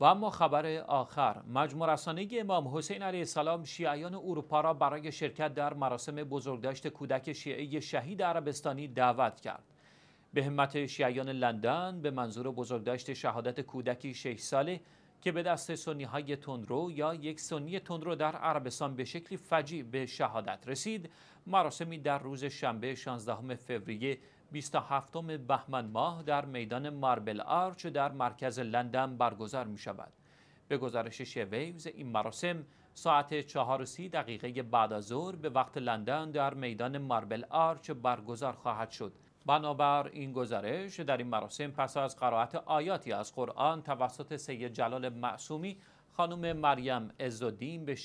و اما خبر آخر مجموع رسانه امام حسین علیه السلام شیعیان اروپا را برای شرکت در مراسم بزرگداشت کودک شیعی شهید عربستانی دعوت کرد به همت شیعیان لندن به منظور بزرگداشت شهادت کودکی 6 ساله که به دست سنی های تندرو یا یک سنی تندرو در عربستان به شکلی فجیع به شهادت رسید مراسمی در روز شنبه 16 فوریه 27 بهمن ماه در میدان ماربل آرچ در مرکز لندن برگزار می شود. به گزارش شویوز این مراسم ساعت 4:30 دقیقه بعد از ظهر به وقت لندن در میدان ماربل آرچ برگزار خواهد شد. بنابر این گزارش در این مراسم پس از قرائت آیاتی از قرآن توسط سید جلال معصومی خانم مریم عزالدین به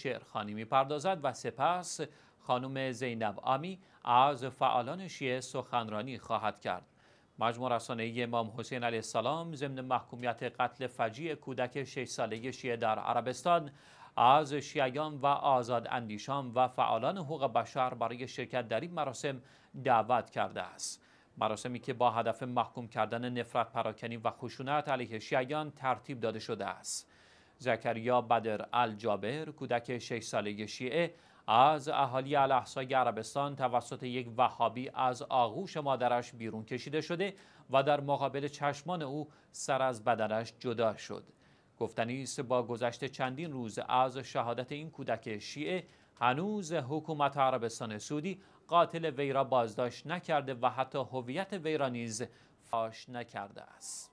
می پردازد و سپس خانم زینب آمی از فعالان شیعه سخنرانی خواهد کرد. مجموع رسانه امام حسین علیه السلام ضمن محکومیت قتل فجیع کودک 6 ساله شیعه در عربستان از شیعیان و آزاد اندیشان و فعالان حقوق بشر برای شرکت در این مراسم دعوت کرده است. مراسمی که با هدف محکوم کردن نفرت پراکنی و خشونت علیه شیعیان ترتیب داده شده است. زکریا بدر الجابر کودک 6 ساله شیعه از اهالی الاحسای عربستان توسط یک وهابی از آغوش مادرش بیرون کشیده شده و در مقابل چشمان او سر از بدنش جدا شد گفتنی است با گذشت چندین روز از شهادت این کودک شیعه هنوز حکومت عربستان سعودی قاتل وی را بازداشت نکرده و حتی هویت وی نیز فاش نکرده است